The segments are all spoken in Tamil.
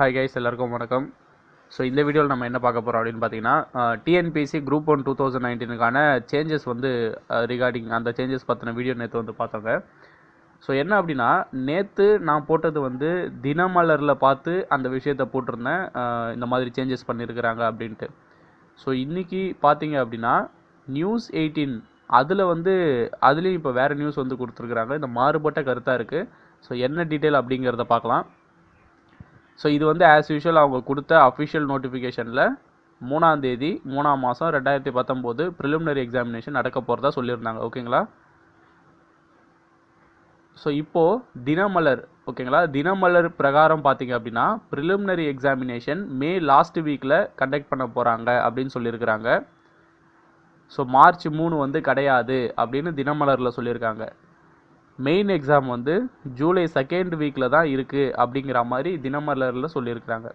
ஹாய் கைஸ் எல்லாருக்கும் வணக்கம் ஸோ இந்த வீடியோவில் நம்ம என்ன பார்க்க போகிறோம் அப்படின்னு பார்த்தீங்கன்னா TNPSC group one two thousand நைன்டீனுக்கான சேஞ்சஸ் வந்து ரிகார்டிங் அந்த சேஞ்சஸ் பற்றின வீடியோ நேற்று வந்து பார்த்தாங்க ஸோ என்ன அப்படின்னா நேற்று நான் போட்டது வந்து தினமலரில் பார்த்து அந்த விஷயத்தை போட்டிருந்தேன் இந்த மாதிரி சேஞ்சஸ் பண்ணியிருக்கிறாங்க அப்படின்ட்டு ஸோ இன்றைக்கி பார்த்தீங்க அப்படின்னா நியூஸ் எயிட்டீன் அதில் வந்து அதுலேயும் இப்போ வேறு நியூஸ் வந்து கொடுத்துருக்குறாங்க இந்த மாறுபட்ட கருத்தாக இருக்குது ஸோ என்ன டீட்டெயில் அப்படிங்கிறத பார்க்கலாம் ஸோ இது வந்து ஆஸ் யூஷுவல் அவங்க கொடுத்த அஃபிஷியல் நோட்டிஃபிகேஷனில் மூணாம் தேதி மூணாம் மாதம் ரெண்டாயிரத்தி பத்தொம்போது ப்ரிலிமினரி எக்ஸாமினேஷன் நடக்க போகிறதா சொல்லியிருந்தாங்க ஓகேங்களா ஸோ இப்போது தினமலர் ஓகேங்களா தினமலர் பிரகாரம் பார்த்தீங்க அப்படின்னா ப்ரிலிமினரி எக்ஸாமினேஷன் மே லாஸ்ட் வீக்கில் கண்டக்ட் பண்ண போகிறாங்க அப்படின்னு சொல்லியிருக்கிறாங்க ஸோ மார்ச் மூணு வந்து கிடையாது அப்படின்னு தினமலரில் சொல்லியிருக்காங்க மெயின் எக்ஸாம் வந்து ஜூலை செகண்ட் வீக்கில் தான் இருக்குது அப்படிங்கிற மாதிரி தினமலரில் சொல்லியிருக்கிறாங்க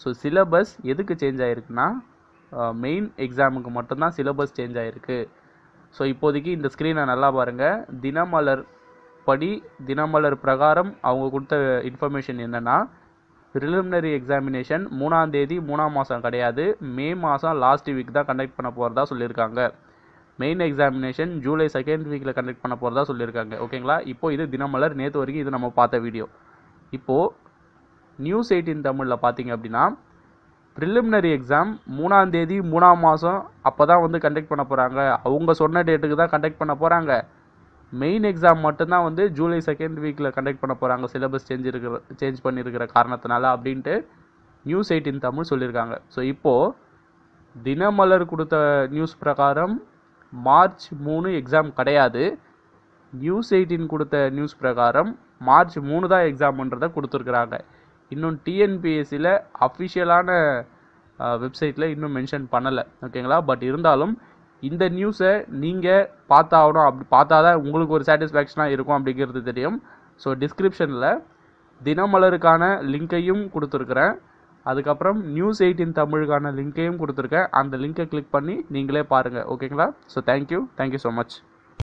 ஸோ சிலபஸ் எதுக்கு சேஞ்ச் ஆகிருக்குன்னா மெயின் எக்ஸாமுக்கு மட்டும்தான் சிலபஸ் சேஞ்ச் ஆகிருக்கு ஸோ இப்போதைக்கு இந்த ஸ்க்ரீனை நல்லா பாருங்கள் தினமலர் படி தினமலர் பிரகாரம் அவங்க கொடுத்த இன்ஃபர்மேஷன் என்னென்னா ப்ரிலிமினரி எக்ஸாமினேஷன் மூணாம் தேதி மூணாம் மாதம் கிடையாது மே மாதம் லாஸ்ட் வீக் தான் கண்டக்ட் பண்ண போகிறதா சொல்லியிருக்காங்க மெயின் எக்ஸாமினேஷன் ஜூலை செகண்ட் வீக்கில் கண்டக்ட் பண்ண போகிறதா சொல்லியிருக்காங்க ஓகேங்களா இப்போ இது தினமலர் நேற்று வரைக்கும் இது நம்ம பார்த்த வீடியோ இப்போது நியூஸ் எயிட்டின் தமிழில் பார்த்தீங்க அப்படின்னா ப்ரிலிமினரி எக்ஸாம் மூணாம் தேதி மூணாம் மாதம் அப்போ தான் வந்து கண்டக்ட் பண்ண போகிறாங்க அவங்க சொன்ன டேட்டுக்கு தான் கண்டக்ட் பண்ண போகிறாங்க மெயின் எக்ஸாம் மட்டும்தான் வந்து ஜூலை செகண்ட் வீக்கில் கண்டக்ட் பண்ண போகிறாங்க சிலபஸ் சேஞ்ச் இருக்கிற சேஞ்ச் பண்ணியிருக்கிற காரணத்தினால அப்படின்ட்டு நியூஸ் எயிட்டின் தமிழ் சொல்லியிருக்காங்க ஸோ இப்போது தினமலர் கொடுத்த நியூஸ் பிரகாரம் மார்ச் மூணு எக்ஸாம் கிடையாது நியூஸ் எயிட்டின் கொடுத்த நியூஸ் பிரகாரம் மார்ச் மூணு தான் எக்ஸாம்ன்றதை கொடுத்துருக்குறாங்க இன்னும் டிஎன்பிஎஸ்சியில் அஃபிஷியலான வெப்சைட்டில் இன்னும் மென்ஷன் பண்ணலை ஓகேங்களா பட் இருந்தாலும் இந்த நியூஸை நீங்கள் பார்த்தாகணும் அப்படி பார்த்தா தான் உங்களுக்கு ஒரு சாட்டிஸ்ஃபேக்ஷனாக இருக்கும் அப்படிங்கிறது தெரியும் ஸோ டிஸ்கிரிப்ஷனில் தினமலருக்கான லிங்க்கையும் கொடுத்துருக்குறேன் அதுக்கப்புறம் நியூஸ் எயிட்டின் தமிழுக்கான லிங்க்கையும் கொடுத்துருக்கேன் அந்த லிங்க்கை கிளிக் பண்ணி நீங்களே பாருங்கள் ஓகேங்களா so thank you thank you so much